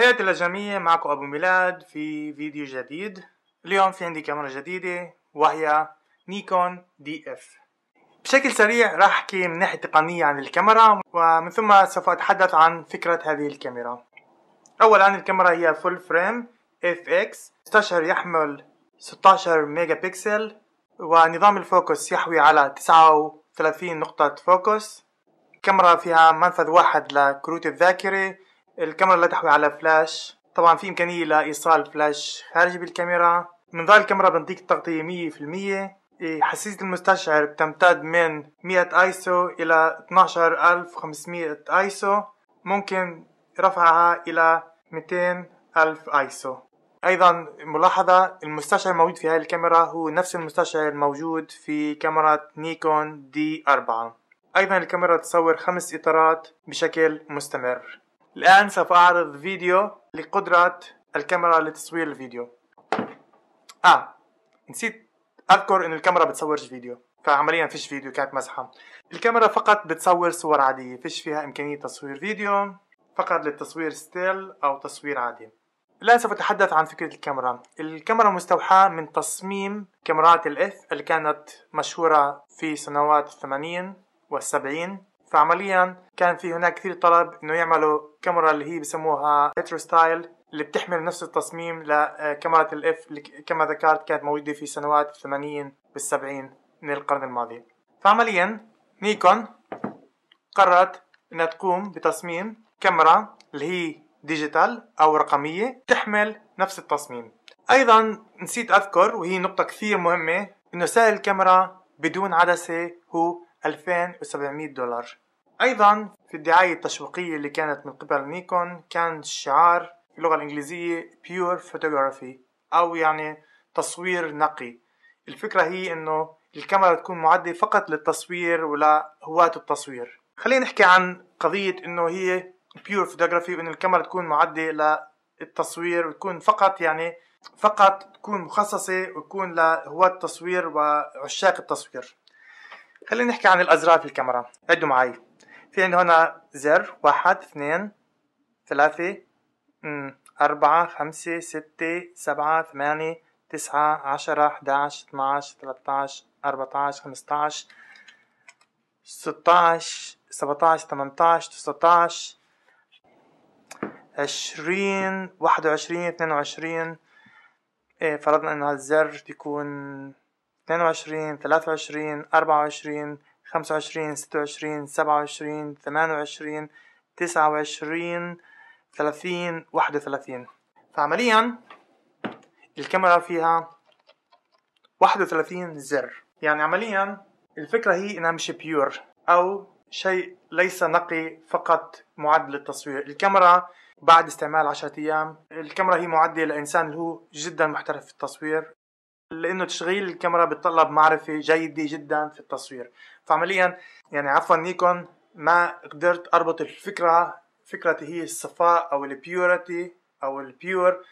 تحياتي للجميع معكم أبو ميلاد في فيديو جديد اليوم في عندي كاميرا جديدة وهي نيكون دي اف بشكل سريع راح أحكي من ناحية تقنية عن الكاميرا ومن ثم سوف أتحدث عن فكرة هذه الكاميرا أولا الكاميرا هي فول فريم اف اكس 16 يحمل 16 ميجا بكسل ونظام الفوكس يحوي على 39 نقطة فوكس كاميرا فيها منفذ واحد لكروت الذاكرة الكاميرا لا تحوي على فلاش طبعا في امكانيه لايصال فلاش خارجي بالكاميرا منظار الكاميرا التغطية مية في المية حساسية المستشعر بتمتد من مئة ايسو الى اتناشر الف 12500 ايسو ممكن رفعها الى مئتين ألف ايسو ايضا ملاحظة المستشعر الموجود في هذه الكاميرا هو نفس المستشعر الموجود في كاميرا نيكون دي اربعة ايضا الكاميرا تصور خمس اطارات بشكل مستمر الآن سوف أعرض فيديو لقدرة الكاميرا لتصوير الفيديو آه نسيت أذكر إن الكاميرا بتصورش فيديو فعمليا فيش فيديو كانت مسحة الكاميرا فقط بتصور صور عادية فيش فيها إمكانية تصوير فيديو فقط للتصوير ستيل أو تصوير عادي الآن سوف أتحدث عن فكرة الكاميرا الكاميرا مستوحاة من تصميم كاميرات الإف اللي كانت مشهورة في سنوات الثمانين والسبعين فعمليا كان في هناك كثير طلب انه يعملوا كاميرا اللي هي بسموها ريترو ستايل اللي بتحمل نفس التصميم لكاميرا آه، الاف اللي كما ذكرت كانت موجوده في سنوات الثمانين والسبعين من القرن الماضي فعمليا نيكون قررت انها تقوم بتصميم كاميرا اللي هي ديجيتال او رقميه تحمل نفس التصميم ايضا نسيت اذكر وهي نقطه كثير مهمه انه سعر الكاميرا بدون عدسه هو 2700 دولار أيضا في الدعاية التشويقية اللي كانت من قبل نيكون كان الشعار في اللغة الإنجليزية Pure Photography أو يعني تصوير نقي الفكرة هي أنه الكاميرا تكون معدة فقط للتصوير ولا هواة التصوير خلينا نحكي عن قضية أنه هي Pure Photography وأن الكاميرا تكون معدة للتصوير وتكون فقط يعني فقط تكون مخصصة وتكون لهواة التصوير وعشاق التصوير خلينا نحكي عن الازرار في الكاميرا عدوا معي في عندي هنا زر واحد اثنين ثلاثة أربعة خمسة ستة سبعة ثمانية تسعة عشرة أحداش اتناش تلاتاش أربعتاش خمستاش ستاش سبعتاش تمنتاش تسعتاش عشرين واحد وعشرين اثنين وعشرين إيه، فرضنا إنه هالزر يكون 22 23 24 25 26 27 28 29 30 31 فعمليا الكاميرا فيها 31 زر يعني عمليا الفكرة هي انها مش بيور او شيء ليس نقي فقط معد للتصوير الكاميرا بعد استعمال 10 ايام الكاميرا هي معدة لانسان اللي هو جدا محترف في التصوير لانه تشغيل الكاميرا بتطلب معرفه جيده جدا في التصوير فعمليا يعني عفوا نيكون ما قدرت اربط الفكره فكرتي هي الصفاء او البيورتي او البيور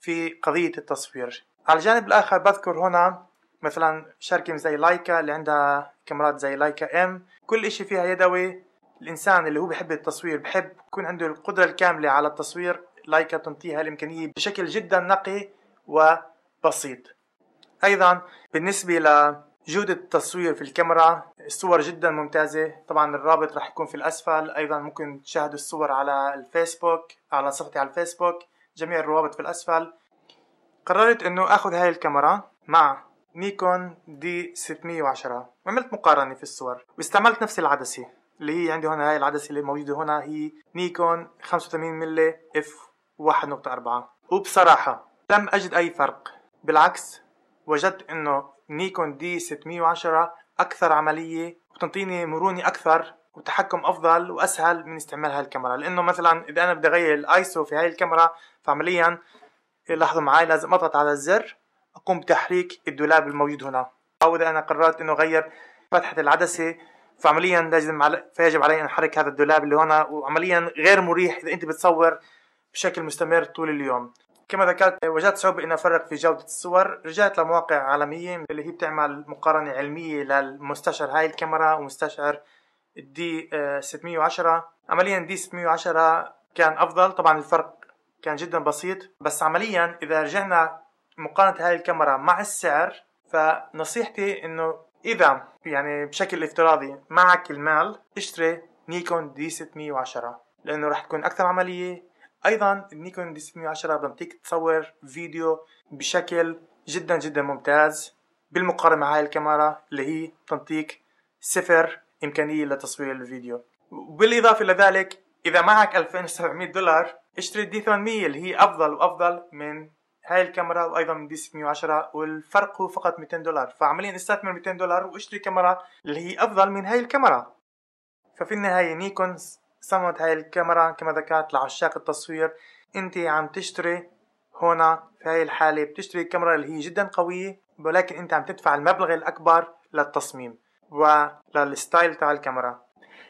في قضيه التصوير على الجانب الاخر بذكر هنا مثلا شركه زي لايكا اللي عندها كاميرات زي لايكا ام كل اشي فيها يدوي الانسان اللي هو بحب التصوير بحب يكون عنده القدره الكامله على التصوير لايكا تنطيها الامكانيه بشكل جدا نقي وبسيط ايضا بالنسبه لجودة التصوير في الكاميرا الصور جدا ممتازة طبعا الرابط راح يكون في الأسفل أيضا ممكن تشاهدوا الصور على الفيسبوك على صفحتي على الفيسبوك جميع الروابط في الأسفل قررت أنه أخذ هاي الكاميرا مع نيكون دي 610 وعملت مقارنة في الصور واستعملت نفس العدسة اللي هي عندي هنا هاي العدسة اللي موجودة هنا هي نيكون 85 ملي اف 1.4 وبصراحة لم أجد أي فرق بالعكس وجدت انه نيكون دي 610 اكثر عمليه وبتنطيني مرونه اكثر وتحكم افضل واسهل من استعمال هاي الكاميرا لانه مثلا اذا انا بدي اغير الايسو في هاي الكاميرا فعمليا لاحظوا معي لازم اضغط على الزر اقوم بتحريك الدولاب الموجود هنا او اذا انا قررت انه اغير فتحه العدسه فعمليا لازم على فيجب علي ان احرك هذا الدولاب اللي هنا وعمليا غير مريح اذا انت بتصور بشكل مستمر طول اليوم كما ذكرت واجهت صعوبة إن أفرق في جودة الصور رجعت لمواقع عالمية اللي هي بتعمل مقارنة علمية للمستشعر هاي الكاميرا ومستشعر الدي 610 عمليا دي 610 كان أفضل طبعا الفرق كان جدا بسيط بس عمليا إذا رجعنا مقارنة هاي الكاميرا مع السعر فنصيحتي إنه إذا يعني بشكل افتراضي معك المال اشتري نيكون دي 610 لأنه راح تكون أكثر عملية ايضا النيكون دي 610 بتمديك تصور فيديو بشكل جدا جدا ممتاز بالمقارنة مع هاي الكاميرا اللي هي تنطيك صفر إمكانية لتصوير الفيديو بالإضافة لذلك إذا معك 2700 دولار اشتري الدي 800 اللي هي أفضل وأفضل من هاي الكاميرا وأيضا من دي 610 والفرق هو فقط 200 دولار فعمليا استثمر 200 دولار واشتري كاميرا اللي هي أفضل من هاي الكاميرا ففي النهاية نيكون صمت هاي الكاميرا كما ذكرت لعشاق التصوير انت عم تشتري هنا في هاي الحالة بتشتري كاميرا اللي هي جدا قوية ولكن انت عم تدفع المبلغ الاكبر للتصميم وللستايل تاع الكاميرا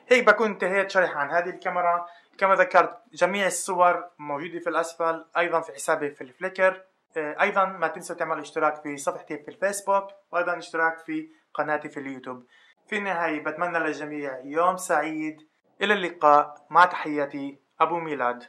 هيك بكون انتهيت شرح عن هذه الكاميرا كما ذكرت جميع الصور موجودة في الأسفل أيضا في حسابي في الفليكر آه، أيضا ما تنسوا تعملوا اشتراك في صفحتي في الفيسبوك وأيضا اشتراك في قناتي في اليوتيوب في النهاية بتمنى للجميع يوم سعيد إلى اللقاء مع تحياتي أبو ميلاد